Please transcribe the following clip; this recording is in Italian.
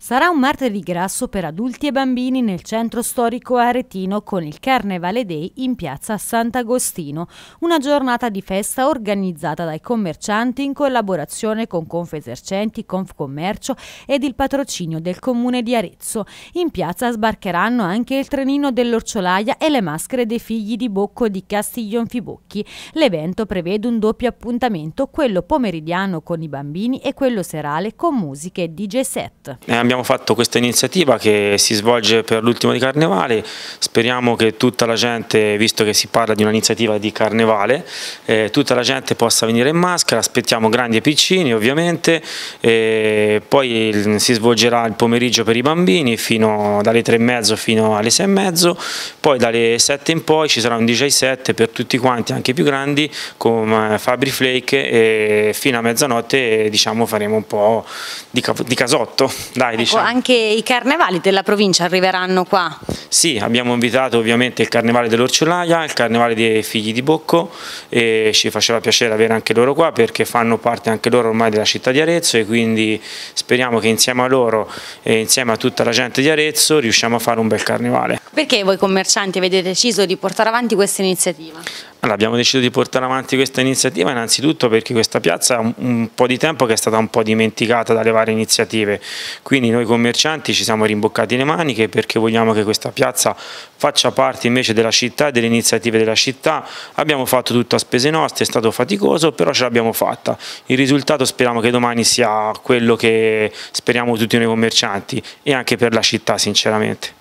Sarà un martedì grasso per adulti e bambini nel centro storico aretino con il Carnevale Day in piazza Sant'Agostino, una giornata di festa organizzata dai commercianti in collaborazione con Confesercenti, Confcommercio ed il patrocinio del comune di Arezzo. In piazza sbarcheranno anche il trenino dell'Orciolaia e le maschere dei figli di Bocco di Castiglion Fibocchi. L'evento prevede un doppio appuntamento, quello pomeridiano con i bambini e quello serale con musiche DJ set. Eh, abbiamo fatto questa iniziativa che si svolge per l'ultimo di Carnevale, speriamo che tutta la gente, visto che si parla di un'iniziativa di Carnevale, eh, tutta la gente possa venire in maschera, aspettiamo grandi e piccini ovviamente, eh, poi si svolgerà il pomeriggio per i bambini fino dalle 3.30 fino alle sei e mezzo, poi dalle sette in poi ci sarà un DJ 7 per tutti quanti, anche i più grandi, con eh, Fabri Flake e fino a mezzanotte diciamo, faremo un po' di, di casotto, dai Ecco, diciamo. anche i carnevali della provincia arriveranno qua? Sì, abbiamo invitato ovviamente il carnevale dell'Orciolaia, il carnevale dei figli di Bocco e ci faceva piacere avere anche loro qua perché fanno parte anche loro ormai della città di Arezzo e quindi speriamo che insieme a loro e insieme a tutta la gente di Arezzo riusciamo a fare un bel carnevale. Perché voi commercianti avete deciso di portare avanti questa iniziativa? Allora, abbiamo deciso di portare avanti questa iniziativa innanzitutto perché questa piazza ha un, po' di tempo che è stata un po' dimenticata dalle varie iniziative, quindi noi commercianti ci siamo rimboccati le maniche perché vogliamo che questa piazza faccia parte invece della città e delle iniziative della città, abbiamo fatto tutto a spese nostre, è stato faticoso però ce l'abbiamo fatta, il risultato speriamo che domani sia quello che speriamo tutti noi commercianti e anche per la città sinceramente.